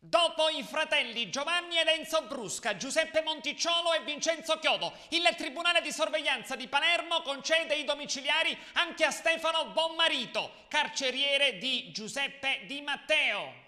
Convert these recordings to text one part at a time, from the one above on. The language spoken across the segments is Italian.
Dopo i fratelli Giovanni ed Enzo Brusca, Giuseppe Monticciolo e Vincenzo Chiodo, il Tribunale di Sorveglianza di Palermo concede i domiciliari anche a Stefano Bonmarito, carceriere di Giuseppe Di Matteo.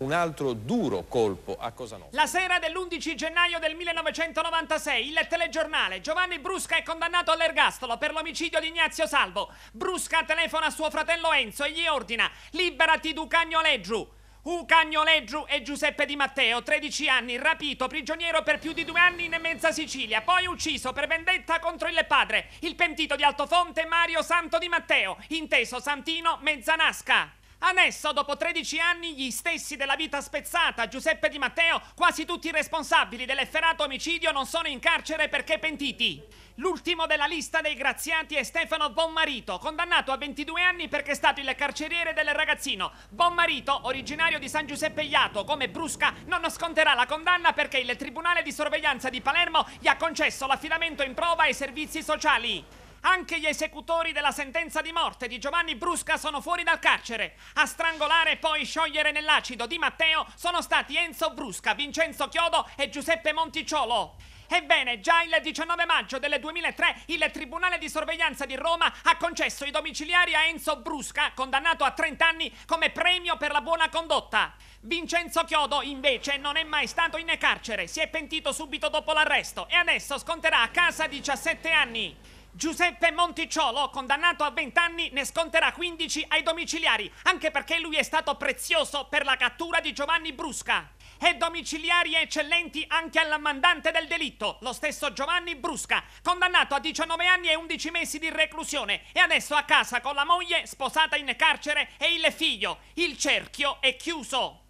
Un altro duro colpo a Cosa Nostra. La sera dell'11 gennaio del 1996 il telegiornale Giovanni Brusca è condannato all'ergastolo per l'omicidio di Ignazio Salvo. Brusca telefona a suo fratello Enzo e gli ordina liberati du cagnoleggiu. U Cagnoleggiu e Giuseppe Di Matteo, 13 anni, rapito, prigioniero per più di due anni in mezza Sicilia, poi ucciso per vendetta contro il padre, il pentito di Altofonte Mario Santo Di Matteo, inteso Santino Mezzanasca. Ha dopo 13 anni gli stessi della vita spezzata, Giuseppe Di Matteo, quasi tutti i responsabili dell'efferato omicidio non sono in carcere perché pentiti. L'ultimo della lista dei graziati è Stefano Bonmarito, condannato a 22 anni perché è stato il carceriere del ragazzino. Bonmarito, originario di San Giuseppe Iato, come Brusca, non sconterà la condanna perché il Tribunale di Sorveglianza di Palermo gli ha concesso l'affidamento in prova ai servizi sociali. Anche gli esecutori della sentenza di morte di Giovanni Brusca sono fuori dal carcere. A strangolare e poi sciogliere nell'acido di Matteo sono stati Enzo Brusca, Vincenzo Chiodo e Giuseppe Monticciolo. Ebbene, già il 19 maggio del 2003 il Tribunale di Sorveglianza di Roma ha concesso i domiciliari a Enzo Brusca, condannato a 30 anni, come premio per la buona condotta. Vincenzo Chiodo, invece, non è mai stato in carcere, si è pentito subito dopo l'arresto e adesso sconterà a casa 17 anni. Giuseppe Monticciolo, condannato a 20 anni, ne sconterà 15 ai domiciliari, anche perché lui è stato prezioso per la cattura di Giovanni Brusca. E domiciliari eccellenti anche al mandante del delitto, lo stesso Giovanni Brusca, condannato a 19 anni e 11 mesi di reclusione e adesso a casa con la moglie, sposata in carcere e il figlio. Il cerchio è chiuso.